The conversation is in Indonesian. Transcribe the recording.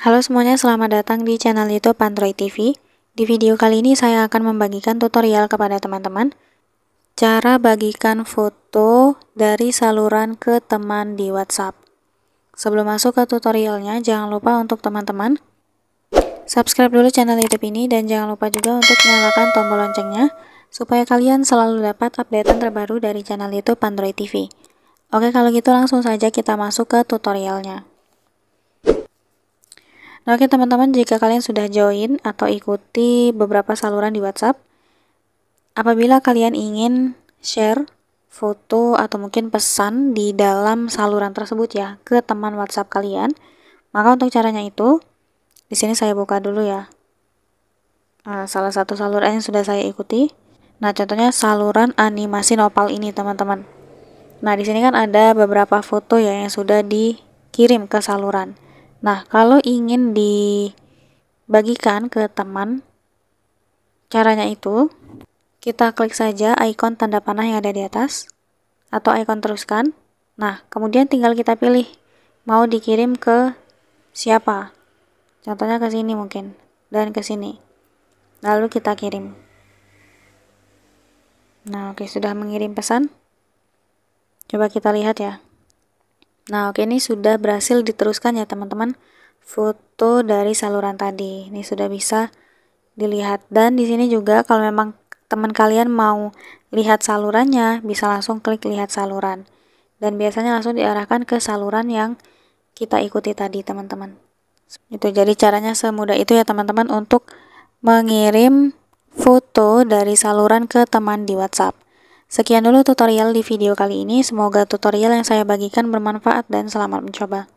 Halo semuanya, selamat datang di channel YouTube Pantroy TV. Di video kali ini saya akan membagikan tutorial kepada teman-teman cara bagikan foto dari saluran ke teman di WhatsApp. Sebelum masuk ke tutorialnya, jangan lupa untuk teman-teman subscribe dulu channel YouTube ini dan jangan lupa juga untuk nyalakan tombol loncengnya supaya kalian selalu dapat updatean terbaru dari channel YouTube Pantroy TV. Oke, kalau gitu langsung saja kita masuk ke tutorialnya. Nah, oke teman-teman, jika kalian sudah join atau ikuti beberapa saluran di WhatsApp, apabila kalian ingin share foto atau mungkin pesan di dalam saluran tersebut ya ke teman WhatsApp kalian, maka untuk caranya itu di sini saya buka dulu ya. Eh, salah satu saluran yang sudah saya ikuti. Nah, contohnya saluran animasi nopal ini, teman-teman. Nah, di sini kan ada beberapa foto ya yang sudah dikirim ke saluran. Nah, kalau ingin dibagikan ke teman, caranya itu kita klik saja ikon tanda panah yang ada di atas atau ikon teruskan. Nah, kemudian tinggal kita pilih mau dikirim ke siapa. Contohnya ke sini mungkin dan ke sini. Lalu kita kirim. Nah, oke sudah mengirim pesan. Coba kita lihat ya. Nah, oke ini sudah berhasil diteruskan ya teman-teman foto dari saluran tadi. Ini sudah bisa dilihat dan di sini juga kalau memang teman kalian mau lihat salurannya, bisa langsung klik lihat saluran. Dan biasanya langsung diarahkan ke saluran yang kita ikuti tadi, teman-teman. Itu jadi caranya semudah itu ya teman-teman untuk mengirim foto dari saluran ke teman di WhatsApp. Sekian dulu tutorial di video kali ini, semoga tutorial yang saya bagikan bermanfaat dan selamat mencoba.